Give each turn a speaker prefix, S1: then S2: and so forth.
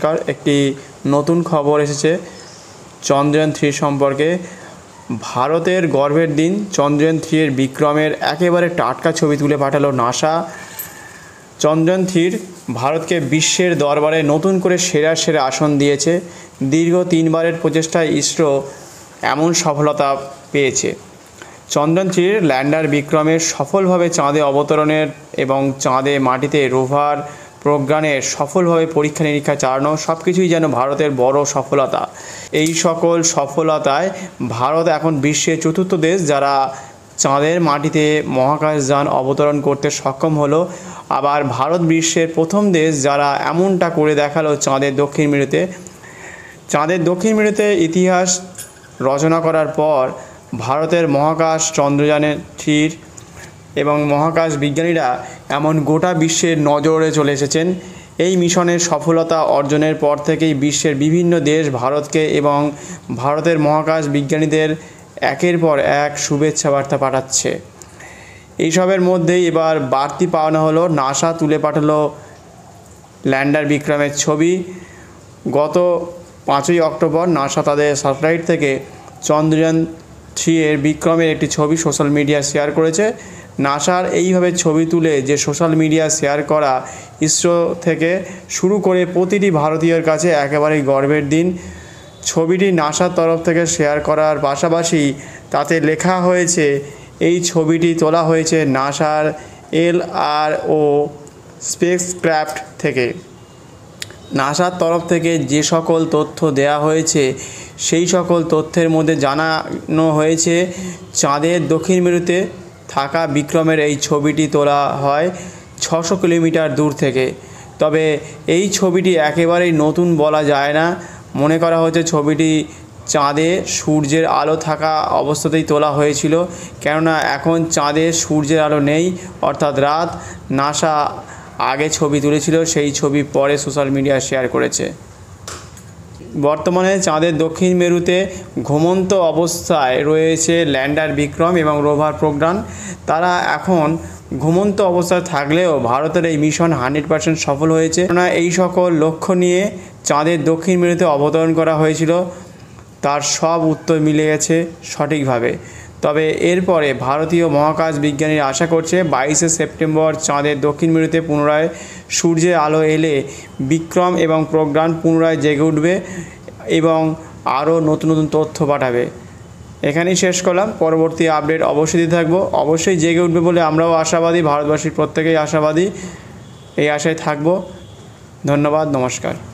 S1: নমস্কার একটি নতুন খবর এসেছে চন্দ্রয়ান থ্রি সম্পর্কে ভারতের গর্বের দিন চন্দ্রয়ান থ্রি এর বিক্রমের একেবারে টাটকা ছবি তুলে পাঠালো নাসা চন্দ্রয়ান থ্রির ভারতকে বিশ্বের দরবারে নতুন করে সেরা সেরা আসন দিয়েছে দীর্ঘ তিনবারের প্রচেষ্টায় ইসরো এমন সফলতা পেয়েছে চন্দ্রয়ান থ্রির ল্যান্ডার বিক্রমের সফলভাবে চাঁদে অবতরণের এবং চাঁদে মাটিতে রোভার প্রজ্ঞানে সফলভাবে পরীক্ষা নিরীক্ষা চালানো সব কিছুই যেন ভারতের বড় সফলতা এই সকল সফলতায় ভারত এখন বিশ্বের চতুর্থ দেশ যারা চাঁদের মাটিতে মহাকাশযান অবতরণ করতে সক্ষম হলো আবার ভারত বিশ্বের প্রথম দেশ যারা এমনটা করে দেখালো চাঁদের দক্ষিণ মেরুতে চাঁদের দক্ষিণ মেরুতে ইতিহাস রচনা করার পর ভারতের মহাকাশ চন্দ্রযানের থির এবং মহাকাশ বিজ্ঞানীরা এমন গোটা বিশ্বের নজরে চলে এসেছেন এই মিশনের সফলতা অর্জনের পর থেকেই বিশ্বের বিভিন্ন দেশ ভারতকে এবং ভারতের মহাকাশ বিজ্ঞানীদের একের পর এক শুভেচ্ছা বার্তা পাঠাচ্ছে এইসবের মধ্যেই এবার বাড়তি পাওনা হলো নাসা তুলে পাঠালো ল্যান্ডার বিক্রমের ছবি গত পাঁচই অক্টোবর নাসা তাদের স্যাটেলাইট থেকে চন্দ্রযান থ্রি এর বিক্রমের একটি ছবি সোশ্যাল মিডিয়া শেয়ার করেছে নাসার এইভাবে ছবি তুলে যে সোশ্যাল মিডিয়া শেয়ার করা ইসরো থেকে শুরু করে প্রতিটি ভারতীয়র কাছে একেবারেই গর্বের দিন ছবিটি নাসার তরফ থেকে শেয়ার করার পাশাপাশি তাতে লেখা হয়েছে এই ছবিটি তোলা হয়েছে নাসার এল আর ও স্পেস ক্র্যাফ্ট থেকে নাসার তরফ থেকে যে সকল তথ্য দেয়া হয়েছে সেই সকল তথ্যের মধ্যে জানানো হয়েছে চাঁদের দক্ষিণ মেরুতে থাকা বিক্রমের এই ছবিটি তোলা হয় ছশো কিলোমিটার দূর থেকে তবে এই ছবিটি একেবারেই নতুন বলা যায় না মনে করা হচ্ছে ছবিটি চাঁদে সূর্যের আলো থাকা অবস্থাতেই তোলা হয়েছিল কেননা এখন চাঁদে সূর্যের আলো নেই অর্থাৎ রাত নাসা আগে ছবি তুলেছিল সেই ছবি পরে সোশ্যাল মিডিয়ায় শেয়ার করেছে বর্তমানে চাঁদের দক্ষিণ মেরুতে ঘুমন্ত অবস্থায় রয়েছে ল্যান্ডার বিক্রম এবং রোভার প্রোগ্রাম তারা এখন ঘুমন্ত অবস্থায় থাকলেও ভারতের এই মিশন হান্ড্রেড পার্সেন্ট সফল হয়েছে কেননা এই সকল লক্ষ্য নিয়ে চাঁদের দক্ষিণ মেরুতে অবতরণ করা হয়েছিল তার সব উত্তর মিলে গেছে সঠিকভাবে তবে এরপরে ভারতীয় মহাকাশ বিজ্ঞানীরা আশা করছে বাইশে সেপ্টেম্বর চাঁদের দক্ষিণ মেরুতে পুনরায় সূর্যের আলো এলে বিক্রম এবং প্রোগ্রাম পুনরায় জেগে উঠবে এবং আরও নতুন নতুন তথ্য পাঠাবে এখানেই শেষ করলাম পরবর্তী আপডেট অবশ্যই দিয়ে থাকবো অবশ্যই জেগে উঠবে বলে আমরাও আশাবাদী ভারতবাসীর প্রত্যেকেই আশাবাদী এই আশায় থাকবো ধন্যবাদ নমস্কার